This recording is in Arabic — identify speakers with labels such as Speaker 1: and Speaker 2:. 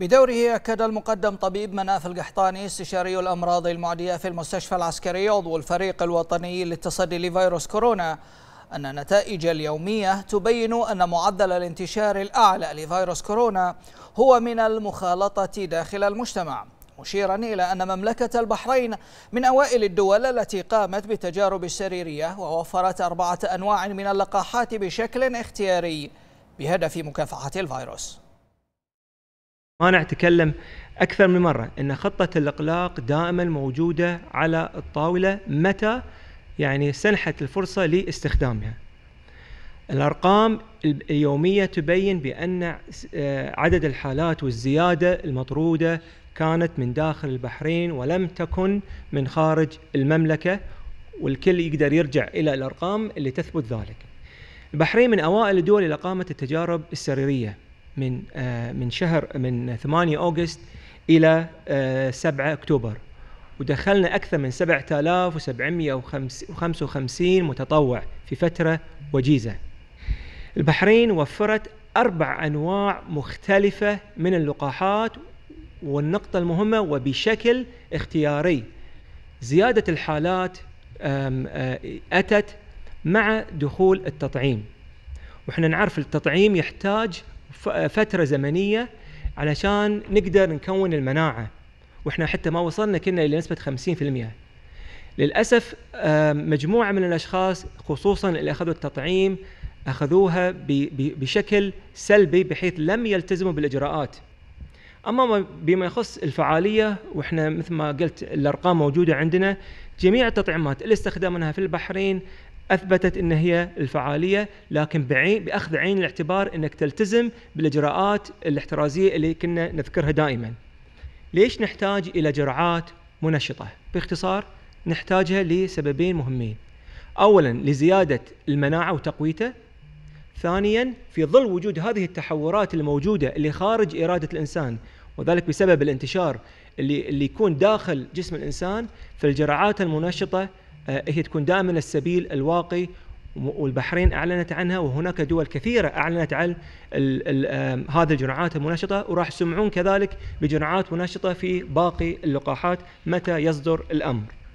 Speaker 1: بدوره أكد المقدم طبيب مناف القحطاني استشاري الأمراض المعدية في المستشفى العسكري عضو الفريق الوطني للتصدي لفيروس كورونا أن النتائج اليومية تبين أن معدل الانتشار الأعلى لفيروس كورونا هو من المخالطة داخل المجتمع مشيرا إلى أن مملكة البحرين من أوائل الدول التي قامت بالتجارب السريرية ووفرت أربعة أنواع من اللقاحات بشكل اختياري بهدف مكافحة الفيروس
Speaker 2: ما نتكلم اكثر من مره ان خطه الاقلاق دائما موجوده على الطاوله متى يعني سنحت الفرصه لاستخدامها. الارقام اليوميه تبين بان آه، عدد الحالات والزياده المطروده كانت من داخل البحرين ولم تكن من خارج المملكه والكل يقدر يرجع الى الارقام اللي تثبت ذلك. البحرين من اوائل الدول اللي قامت التجارب السريريه من آه، من شهر من 8 اوغست الى 7 آه، اكتوبر ودخلنا اكثر من 7755 متطوع في فتره وجيزه. البحرين وفرت اربع انواع مختلفه من اللقاحات والنقطه المهمه وبشكل اختياري. زياده الحالات اتت مع دخول التطعيم. واحنا نعرف التطعيم يحتاج فتره زمنيه علشان نقدر نكون المناعه واحنا حتى ما وصلنا كنا الى نسبه 50% للاسف آه، مجموعه من الاشخاص خصوصا اللي اخذوا التطعيم اخذوها بشكل سلبي بحيث لم يلتزموا بالاجراءات اما بما يخص الفعاليه واحنا مثل ما قلت الارقام موجوده عندنا جميع التطعيمات اللي استخدمناها في البحرين اثبتت ان هي الفعاليه لكن بعين باخذ عين الاعتبار انك تلتزم بالاجراءات الاحترازيه اللي كنا نذكرها دائما. ليش نحتاج الى جرعات منشطه؟ باختصار نحتاجها لسببين مهمين. اولا لزياده المناعه وتقويته. ثانيا في ظل وجود هذه التحورات الموجوده اللي خارج اراده الانسان وذلك بسبب الانتشار اللي اللي يكون داخل جسم الانسان فالجرعات المنشطه آه، هي تكون دائما السبيل الواقي والبحرين اعلنت عنها وهناك دول كثيره اعلنت عن آه، هذه الجرعات المنشطه وراح يسمعون كذلك بجرعات منشطه في باقي اللقاحات متى يصدر الامر.